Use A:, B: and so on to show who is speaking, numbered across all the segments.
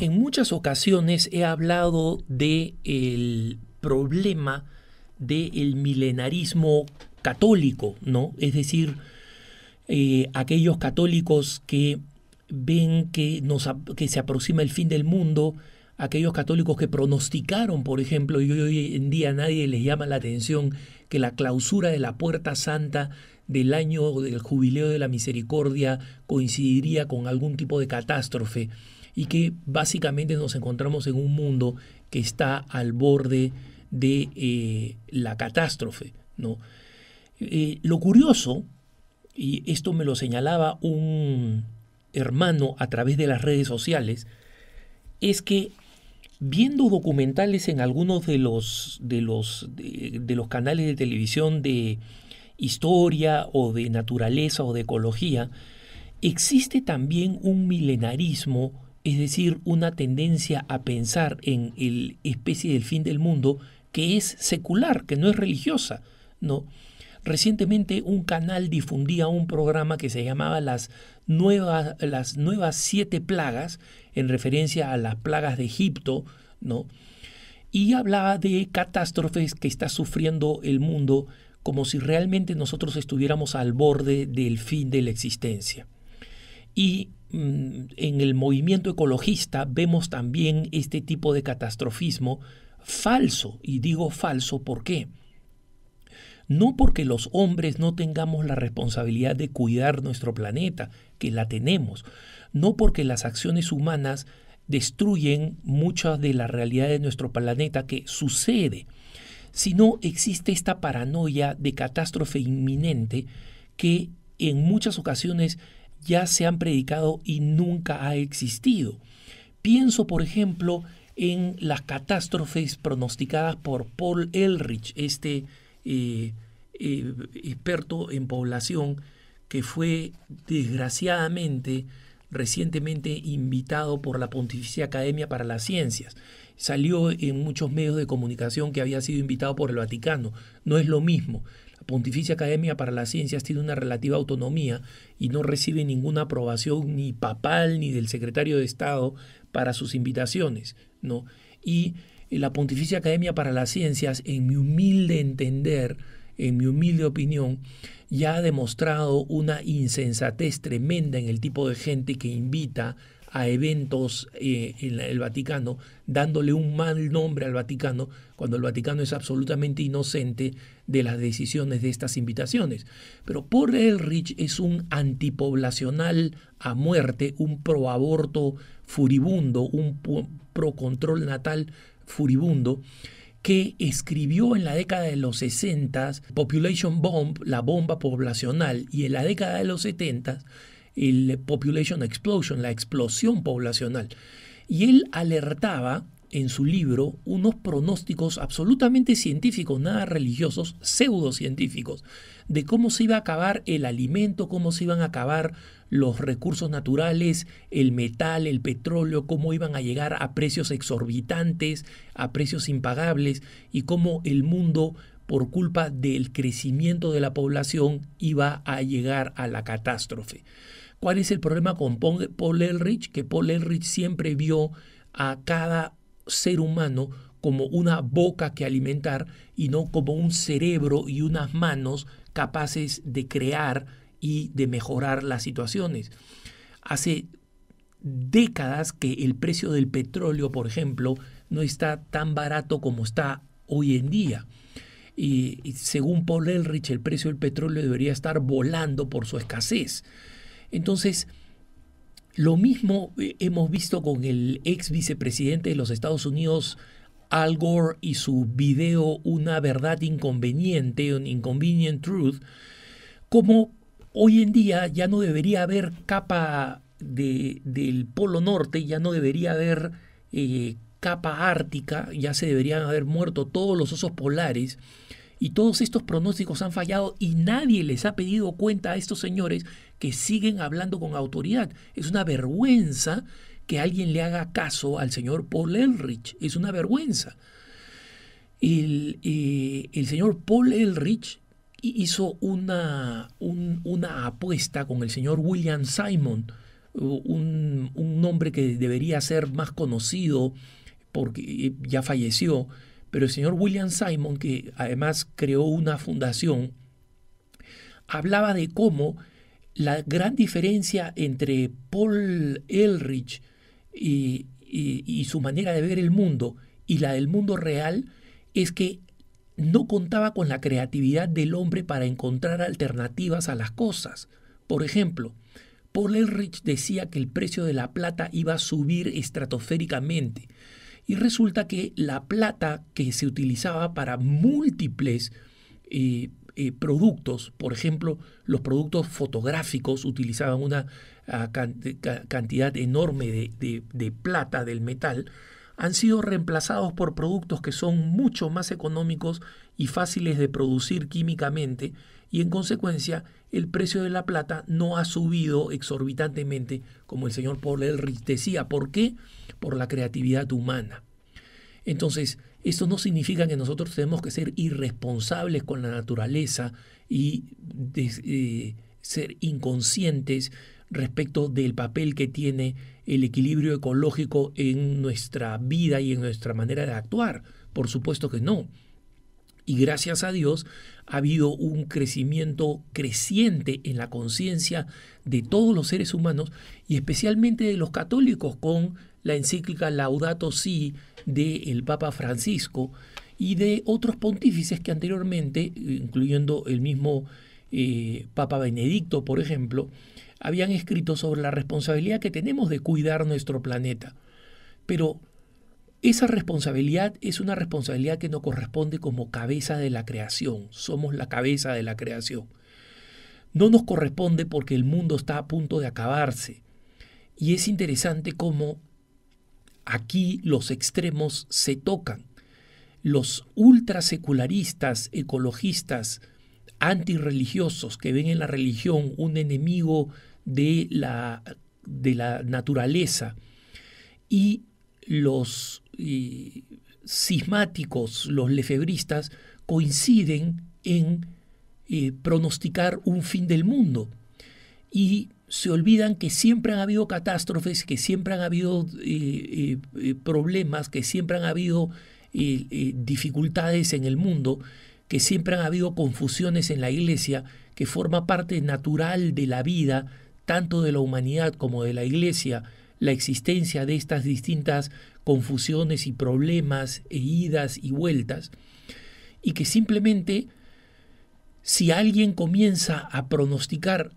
A: En muchas ocasiones he hablado del problema del milenarismo católico, ¿no? Es decir, eh, aquellos católicos que ven que, que se aproxima el fin del mundo, aquellos católicos que pronosticaron, por ejemplo, y hoy en día nadie les llama la atención que la clausura de la puerta santa del año del jubileo de la misericordia coincidiría con algún tipo de catástrofe y que básicamente nos encontramos en un mundo que está al borde de eh, la catástrofe. ¿no? Eh, lo curioso, y esto me lo señalaba un hermano a través de las redes sociales, es que viendo documentales en algunos de los, de los, de los canales de televisión de historia o de naturaleza o de ecología, existe también un milenarismo es decir, una tendencia a pensar en el especie del fin del mundo que es secular, que no es religiosa, ¿no? Recientemente un canal difundía un programa que se llamaba Las Nuevas, las nuevas Siete Plagas, en referencia a las plagas de Egipto, ¿no? Y hablaba de catástrofes que está sufriendo el mundo como si realmente nosotros estuviéramos al borde del fin de la existencia y mm, en el movimiento ecologista vemos también este tipo de catastrofismo falso. Y digo falso, ¿por qué? No porque los hombres no tengamos la responsabilidad de cuidar nuestro planeta, que la tenemos. No porque las acciones humanas destruyen muchas de la realidad de nuestro planeta, que sucede. Sino existe esta paranoia de catástrofe inminente que en muchas ocasiones ya se han predicado y nunca ha existido. Pienso, por ejemplo, en las catástrofes pronosticadas por Paul Elrich, este eh, eh, experto en población que fue desgraciadamente recientemente invitado por la Pontificia Academia para las Ciencias. Salió en muchos medios de comunicación que había sido invitado por el Vaticano. No es lo mismo. La Pontificia Academia para las Ciencias tiene una relativa autonomía y no recibe ninguna aprobación ni papal ni del secretario de Estado para sus invitaciones. Y la Pontificia Academia para las Ciencias, en mi humilde entender, en mi humilde opinión, ya ha demostrado una insensatez tremenda en el tipo de gente que invita a eventos eh, en el Vaticano, dándole un mal nombre al Vaticano, cuando el Vaticano es absolutamente inocente de las decisiones de estas invitaciones. Pero el Rich es un antipoblacional a muerte, un proaborto furibundo, un pro control natal furibundo, que escribió en la década de los 60 Population Bomb, la bomba poblacional, y en la década de los 70 el Population Explosion, la explosión poblacional. Y él alertaba en su libro unos pronósticos absolutamente científicos, nada religiosos, pseudocientíficos, de cómo se iba a acabar el alimento, cómo se iban a acabar los recursos naturales, el metal, el petróleo, cómo iban a llegar a precios exorbitantes, a precios impagables, y cómo el mundo, por culpa del crecimiento de la población, iba a llegar a la catástrofe. ¿Cuál es el problema con Paul Elrich? Que Paul Elrich siempre vio a cada ser humano como una boca que alimentar y no como un cerebro y unas manos capaces de crear y de mejorar las situaciones. Hace décadas que el precio del petróleo, por ejemplo, no está tan barato como está hoy en día. Y, según Paul Elrich, el precio del petróleo debería estar volando por su escasez. Entonces, lo mismo eh, hemos visto con el ex vicepresidente de los Estados Unidos, Al Gore, y su video Una verdad inconveniente, un inconvenient truth, como hoy en día ya no debería haber capa del Polo Norte, ya no debería haber eh, capa ártica, ya se deberían haber muerto todos los osos polares. Y todos estos pronósticos han fallado y nadie les ha pedido cuenta a estos señores que siguen hablando con autoridad. Es una vergüenza que alguien le haga caso al señor Paul Elrich. Es una vergüenza. El, eh, señor Paul Elrich hizo una, una, apuesta con el señor William Simon, un, un nombre que debería ser más conocido porque ya falleció, pero el señor William Simon, que además creó una fundación, hablaba de cómo la gran diferencia entre Paul Elrich y, su manera de ver el mundo y la del mundo real es que no contaba con la creatividad del hombre para encontrar alternativas a las cosas. Por ejemplo, Paul Elrich decía que el precio de la plata iba a subir estratosféricamente, y resulta que la plata que se utilizaba para múltiples eh, eh, productos, por ejemplo, los productos fotográficos utilizaban una ah, cantidad enorme de plata del metal, han sido reemplazados por productos que son mucho más económicos y fáciles de producir químicamente y en consecuencia el precio de la plata no ha subido exorbitantemente como el señor Paul Elrich decía. ¿Por qué? Por la creatividad humana. Entonces, esto no significa que nosotros tenemos que ser irresponsables con la naturaleza y eh, ser inconscientes respecto del papel que tiene el equilibrio ecológico en nuestra vida y en nuestra manera de actuar. Por supuesto que no. Y gracias a Dios ha habido un crecimiento creciente en la conciencia de todos los seres humanos y especialmente de los católicos con la encíclica Laudato Si del Papa Francisco y de otros pontífices que anteriormente, incluyendo el mismo eh, Papa Benedicto, por ejemplo, habían escrito sobre la responsabilidad que tenemos de cuidar nuestro planeta. Pero esa responsabilidad es una responsabilidad que nos corresponde como cabeza de la creación. Somos la cabeza de la creación. No nos corresponde porque el mundo está a punto de acabarse. Y es interesante cómo aquí los extremos se tocan. Los ultrasecularistas, ecologistas, antirreligiosos que ven en la religión un enemigo de la, de la naturaleza y los sismáticos, cismáticos, los lefebristas, coinciden en eh, pronosticar un fin del mundo. Y se olvidan que siempre han habido catástrofes, que siempre han habido eh, eh, problemas, que siempre han habido dificultades en el mundo que siempre han habido confusiones en la iglesia, que forma parte natural de la vida, tanto de la humanidad como de la iglesia, la existencia de estas distintas confusiones y problemas e idas y vueltas, y que simplemente si alguien comienza a pronosticar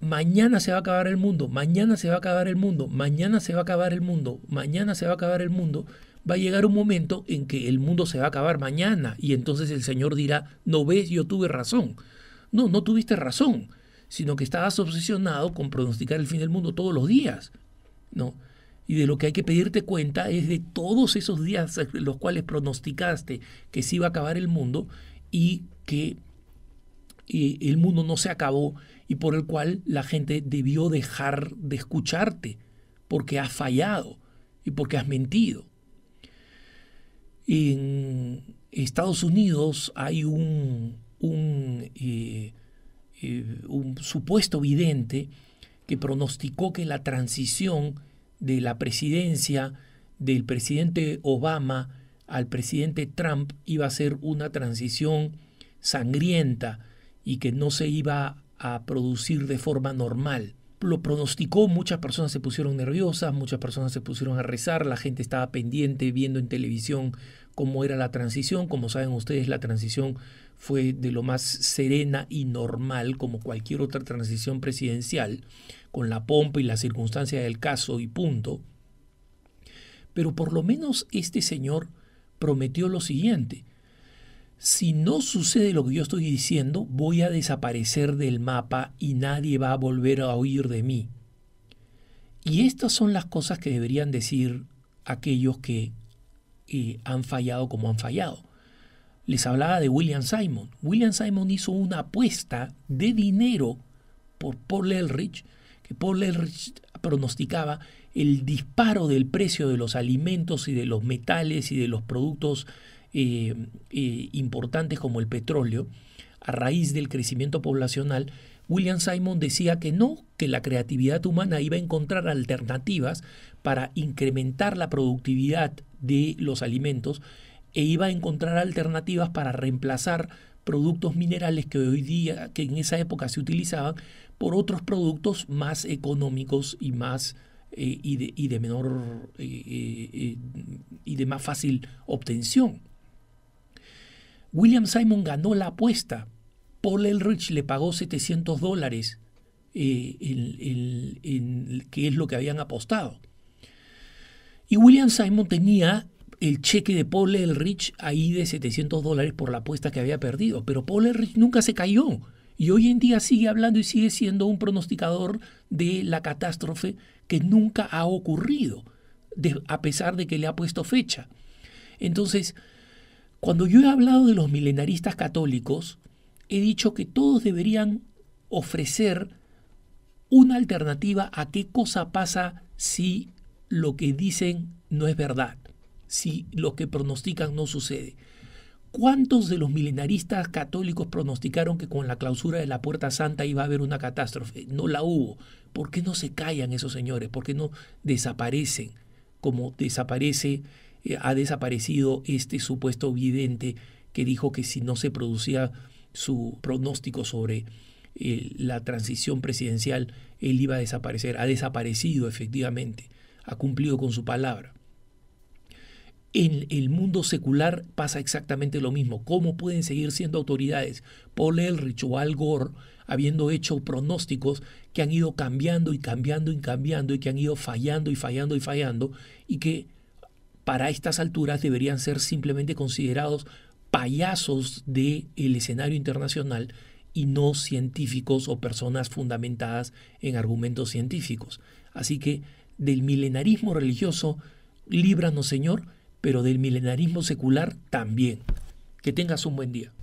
A: mañana se va a acabar el mundo, mañana se va a acabar el mundo, mañana se va a acabar el mundo, mañana se va a acabar el mundo, va a llegar un momento en que el mundo se va a acabar mañana y entonces el Señor dirá, no ves, yo tuve razón. No, no tuviste razón, sino que estabas obsesionado con pronosticar el fin del mundo todos los días. ¿no? Y de lo que hay que pedirte cuenta es de todos esos días en los cuales pronosticaste que se iba a acabar el mundo y que y el mundo no se acabó y por el cual la gente debió dejar de escucharte porque has fallado y porque has mentido. En Estados Unidos hay eh, eh, un, supuesto vidente que pronosticó que la transición de la presidencia del presidente Obama al presidente Trump iba a ser una transición sangrienta y que no se iba a producir de forma normal lo pronosticó, muchas personas se pusieron nerviosas, muchas personas se pusieron a rezar, la gente estaba pendiente viendo en televisión cómo era la transición. Como saben ustedes, la transición fue de lo más serena y normal, como cualquier otra transición presidencial, con la pompa y la circunstancia del caso y punto. Pero por lo menos este señor prometió lo siguiente si no sucede lo que yo estoy diciendo, voy a desaparecer del mapa y nadie va a volver a oír de mí. Y estas son las cosas que deberían decir aquellos que han fallado como han fallado. Les hablaba de William Simon. William Simon hizo una apuesta de dinero por Paul Elrich, que Paul Elrich pronosticaba el disparo del precio de los alimentos y de los metales y de los productos eh, eh, importantes como el petróleo, a raíz del crecimiento poblacional, William Simon decía que no, que la creatividad humana iba a encontrar alternativas para incrementar la productividad de los alimentos e iba a encontrar alternativas para reemplazar productos minerales que hoy día, que en esa época se utilizaban, por otros productos más económicos y más eh, y, de, menor y de más fácil obtención. William Simon ganó la apuesta. Paul Elrich le pagó 700 dólares, eh, que es lo que habían apostado. Y William Simon tenía el cheque de Paul Elrich ahí de 700 dólares por la apuesta que había perdido, pero Paul Elrich nunca se cayó. Y hoy en día sigue hablando y sigue siendo un pronosticador de la catástrofe que nunca ha ocurrido, a pesar de que le ha puesto fecha. Entonces, cuando yo he hablado de los milenaristas católicos, he dicho que todos deberían ofrecer una alternativa a qué cosa pasa si lo que dicen no es verdad, si lo que pronostican no sucede. ¿Cuántos de los milenaristas católicos pronosticaron que con la clausura de la Puerta Santa iba a haber una catástrofe? No la hubo. ¿Por qué no se callan esos señores? ¿Por qué no desaparecen como desaparece eh, ha desaparecido este supuesto vidente que dijo que si no se producía su pronóstico sobre eh, la transición presidencial, él iba a desaparecer. Ha desaparecido efectivamente, ha cumplido con su palabra. En el mundo secular pasa exactamente lo mismo. ¿Cómo pueden seguir siendo autoridades Paul Elrich o Al Gore habiendo hecho pronósticos que han ido cambiando y cambiando y cambiando y que han ido fallando y fallando y fallando y que para estas alturas deberían ser simplemente considerados payasos del el escenario internacional y no científicos o personas fundamentadas en argumentos científicos. Así que del milenarismo religioso, líbranos Señor, pero del milenarismo secular también. Que tengas un buen día.